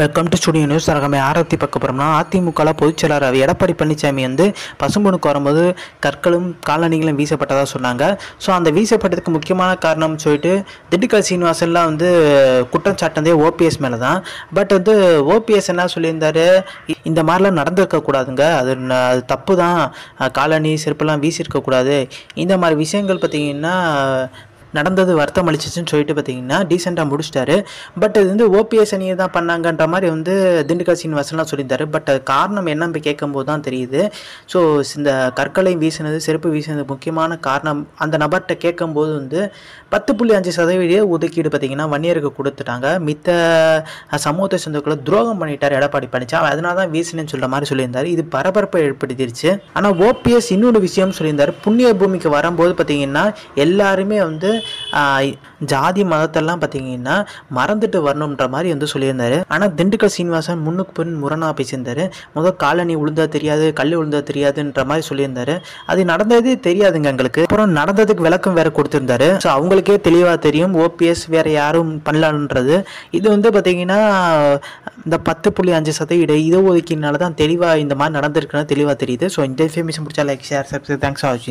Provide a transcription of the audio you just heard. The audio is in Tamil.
வெல்கம் டு ஸ்டுடியோ நியூஸ் அரகமே ஆரத்தி பார்க்க போகிறோம்னா அதிமுகவில் பொதுச்செயலர் எடப்பாடி பழனிசாமி வந்து பசும்பொனுக்கு வரும்போது கற்களும் காலணிகளும் வீசப்பட்டதாக சொன்னாங்க ஸோ அந்த வீசப்பட்டதுக்கு முக்கியமான காரணம்னு சொல்லிட்டு திண்டுக்கல் சீனிவாசன்லாம் வந்து குற்றம் சாட்டந்தே ஓபிஎஸ் மேலே தான் பட் வந்து ஓபிஎஸ் என்ன சொல்லியிருந்தார் இந்த மாதிரிலாம் நடந்திருக்கக்கூடாதுங்க அது அது தப்பு தான் காலணி செருப்பெல்லாம் வீசியிருக்கக்கூடாது இந்த மாதிரி விஷயங்கள் பார்த்திங்கன்னா நடந்தது வருத்தம் அளிச்சிச்சுன்னு சொல்லிட்டு பார்த்தீங்கன்னா டீசெண்டாக முடிச்சிட்டாரு பட் இது வந்து ஓபிஎஸ் அணியை தான் பண்ணாங்கன்ற மாதிரி வந்து திண்டுக்கல் சீனிவாசன்லாம் சொல்லியிருந்தாரு பட் அது காரணம் என்னன்னு போய் கேட்கும்போது தான் தெரியுது ஸோ இந்த கற்களை வீசினது செருப்பு வீசினது முக்கியமான காரணம் அந்த நபர்கிட்ட கேட்கும்போது வந்து பத்து புள்ளி அஞ்சு சதவீத ஒதுக்கீடு பார்த்தீங்கன்னா வன்னியருக்கு கொடுத்துட்டாங்க மித்த சமூகத்தை சொந்தக்குள்ள துரோகம் பண்ணிட்டார் எடப்பாடி பழனிசாமி அதனால தான் வீசினேன்னு சொல்கிற மாதிரி சொல்லியிருந்தார் இது பரபரப்பை ஏற்படுத்திடுச்சு ஆனால் ஓபிஎஸ் இன்னொரு விஷயம் சொல்லியிருந்தார் புண்ணிய பூமிக்கு வரும்போது பார்த்தீங்கன்னா எல்லாருமே வந்து ஜாதி மதத்தெல்லாம் பார்த்தீங்கன்னா மறந்துட்டு வரணுன்ற மாதிரி வந்து சொல்லியிருந்தாரு ஆனால் திண்டுக்கல் சீனிவாசன் முன்னுக்கு பின் முரணாக பேசியிருந்தார் முதல் காலனி விழுந்தா தெரியாது கல் விழுந்தா தெரியாதுன்ற மாதிரி சொல்லியிருந்தாரு அது நடந்ததே தெரியாதுங்க எங்களுக்கு அப்புறம் நடந்ததுக்கு விளக்கம் வேற கொடுத்துருந்தாரு ஸோ அவங்களுக்கே தெளிவாக தெரியும் ஓபிஎஸ் வேற யாரும் பண்ணலான்றது இது வந்து பார்த்தீங்கன்னா இந்த பத்து புள்ளி அஞ்சு சதவீத இதை ஒதுக்கினால தான் தெளிவாக இந்த மாதிரி நடந்திருக்குன்னு தெளிவாக தெரியுது ஸோ இந்த இன்ஃபர்மேஷன் பிடிச்சா லைக் ஷேர் சப்ஸ்கிரைப் தேங்க்ஸ் ஆச்சு